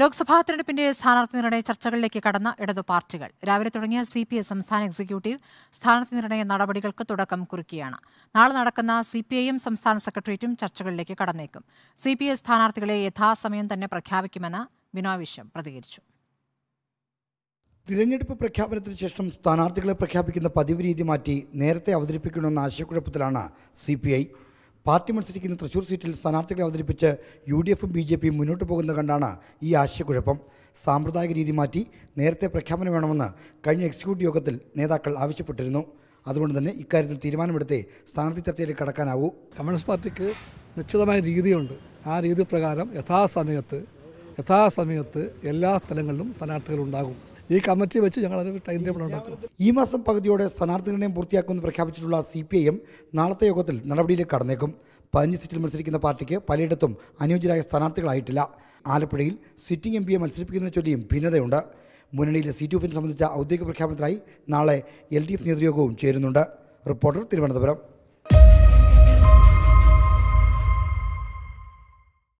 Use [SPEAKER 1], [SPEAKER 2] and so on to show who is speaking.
[SPEAKER 1] ലോക്സഭാ തെരഞ്ഞെടുപ്പിന്റെ സ്ഥാനാർത്ഥി നിർണയ ചർച്ചകളിലേക്ക് കടന്ന ഇടതു പാർട്ടികൾ രാവിലെ തുടങ്ങിയ സി പി ഐ സംസ്ഥാന എക്സിക്യൂട്ടീവ് സ്ഥാനാർത്ഥി നിർണയ നടപടികൾക്ക് തുടക്കം കുറിക്കുകയാണ് നാളെ നടക്കുന്ന സി പി ഐഎം സംസ്ഥാന സെക്രട്ടേറിയറ്റും ചർച്ചകളിലേക്ക് കടന്നേക്കും സി പി ഐ സ്ഥാനാർത്ഥികളെ യഥാസമയം തന്നെ പ്രഖ്യാപിക്കുമെന്ന് ബിനോയ് പ്രതികരിച്ചു
[SPEAKER 2] തിരഞ്ഞെടുപ്പ് പ്രഖ്യാപനത്തിന് ശേഷം സ്ഥാനാർത്ഥികളെ പ്രഖ്യാപിക്കുന്ന പതിവ് രീതി മാറ്റി നേരത്തെ അവതരിപ്പിക്കണമെന്ന ആശയക്കുഴപ്പത്തിലാണ് സി പി ഐ പാർട്ടി മത്സരിക്കുന്ന തൃശൂർ സീറ്റിൽ സ്ഥാനാർത്ഥികളെ അവതരിപ്പിച്ച് യു ഡി എഫും ബി ജെ പിയും മുന്നോട്ട് പോകുന്നത് കണ്ടാണ് ഈ ആശയക്കുഴപ്പം സാമ്പ്രദായിക രീതി മാറ്റി നേരത്തെ പ്രഖ്യാപനം വേണമെന്ന് കഴിഞ്ഞ എക്സിക്യൂട്ടീവ് യോഗത്തിൽ നേതാക്കൾ ആവശ്യപ്പെട്ടിരുന്നു അതുകൊണ്ട് തന്നെ ഇക്കാര്യത്തിൽ തീരുമാനമെടുത്തേ സ്ഥാനാർത്ഥി ചർച്ചയിൽ കടക്കാനാവൂ കമ്മ്യൂണിസ്റ്റ് പാർട്ടിക്ക് നിശ്ചിതമായ രീതിയുണ്ട് ആ രീതി പ്രകാരം യഥാസമയത്ത് യഥാസമയത്ത് എല്ലാ സ്ഥലങ്ങളിലും സ്ഥാനാർത്ഥികളുണ്ടാകും ഈ കമ്മിറ്റി വെച്ച് ഞങ്ങളൊരു ടൈം ടേബിൾ ഉണ്ടാക്കും ഈ മാസം പകുതിയോടെ സ്ഥാനാർത്ഥി നിർണയം പൂർത്തിയാക്കുമെന്ന് പ്രഖ്യാപിച്ചിട്ടുള്ള സി പി ഐ എം നാളത്തെ യോഗത്തിൽ നടപടിയിലേക്ക് കടന്നേക്കും പതിനഞ്ച് സീറ്റിൽ മത്സരിക്കുന്ന പാർട്ടിക്ക് പലയിടത്തും അനുയോജ്യരായ സ്ഥാനാർത്ഥികളായിട്ടില്ല ആലപ്പുഴയിൽ സിറ്റിംഗ് എം പിയെ മത്സരിപ്പിക്കുന്നതിനെ ചൊല്ലിയും ഭിന്നതയുണ്ട് മുന്നണിയിലെ സീറ്റ് ഒപ്പിനെ സംബന്ധിച്ച ഔദ്യോഗിക പ്രഖ്യാപനത്തിനായി നാളെ എൽ ഡി എഫ് നേതൃയോഗവും ചേരുന്നുണ്ട് റിപ്പോർട്ടർ തിരുവനന്തപുരം